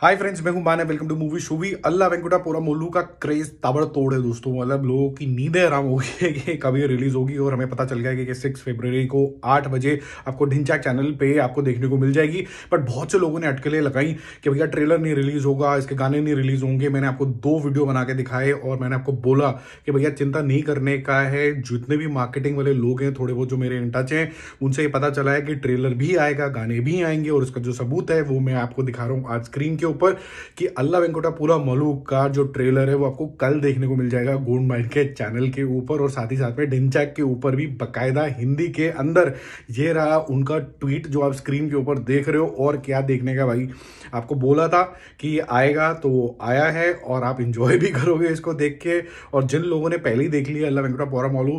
hi friends मैं हूं बाना वेलकम टू मूवी शूवी अल्लाह वेंकुटा पूरा मोलू का क्रेज ताबड़ तोड़े दोस्तों मतलब लोगों की नींदें आराम है कि कब ये रिलीज होगी और हमें पता चल गया कि सिक्स फरवरी को आठ बजे आपको ढिंचा चैनल पे आपको देखने को मिल जाएगी बट बहुत से लोगों ने अटकलें लगाई कि भैया ट्रेलर नहीं रिलीज होगा इसके गाने नहीं रिलीज होंगे मैंने आपको दो वीडियो बना के दिखाए और मैंने आपको बोला कि भैया चिंता नहीं करने का है जितने भी मार्केटिंग वाले लोग हैं थोड़े बहुत जो मेरे इन टच हैं उनसे ये पता चला है कि ट्रेलर भी आएगा गाने भी आएंगे और उसका जो सबूत है वो मैं आपको दिखा रहा हूँ आज स्क्रीन के के ऊपर कि अल्लाह वेंकोटा पूरा मलू का जो ट्रेलर है वो आपको कल देखने को मिल जाएगा गोल्ड माइंड के चैनल के ऊपर और साथ ही साथ में डिंचैक के ऊपर भी बकायदा हिंदी के अंदर ये रहा उनका ट्वीट जो आप स्क्रीन के ऊपर देख रहे हो और क्या देखने का भाई आपको बोला था कि आएगा तो आया है और आप इंजॉय भी करोगे इसको देख के और जिन लोगों ने पहले ही देख लिया अल्लाह वेंकटा पोरामोलू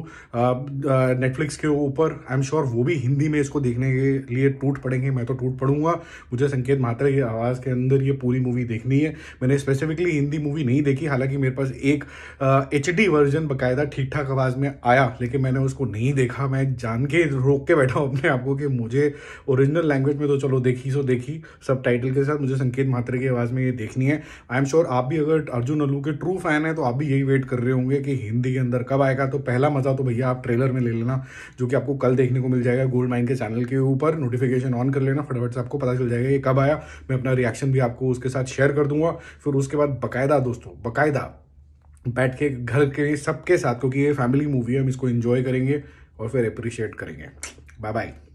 नेटफ्लिक्स के ऊपर आई एम श्योर वो भी हिंदी में इसको देखने के लिए टूट पड़ेंगे मैं तो टूट पड़ूंगा मुझे संकेत मात्रा की आवाज़ के अंदर ये पूरी मूवी देखनी है मैंने स्पेसिफिकली हिंदी मूवी नहीं देखी हालांकि मेरे पास एक एच डी वर्जन बाकायदा ठीक ठाक आवाज़ में आया लेकिन मैंने उसको नहीं देखा मैं जान के रोक के बैठा हूँ अपने आप को कि मुझे ओरिजिनल लैंग्वेज में तो चलो देखी सो देखी सब टाइटल के साथ मुझे संकेत मात्रे की आवाज़ में ये देखनी है आई एम श्योर आप भी अगर अर्जुन अल्लू के ट्रू फैन है तो आप भी यही वेट कर रहे होंगे कि हिंदी के अंदर कब आएगा तो पहला मज़ा तो भैया आप ट्रेलर में ले लेना जो कि आपको कल देखने को मिल जाएगा गोल्ड माइन के चैनल के ऊपर नोटिफिकेशन ऑन कर लेना फटाफट से आपको पता चल जाएगा ये कब आया मैं अपना रिएक्शन भी आपको उसके साथ शेयर कर दूंगा फिर उसके बाद बाकायदा दोस्तों बाकायदा बैठ के घर के सबके साथ क्योंकि ये फैमिली मूवी है हम इसको इन्जॉय करेंगे और फिर अप्रिशिएट करेंगे बाय बाय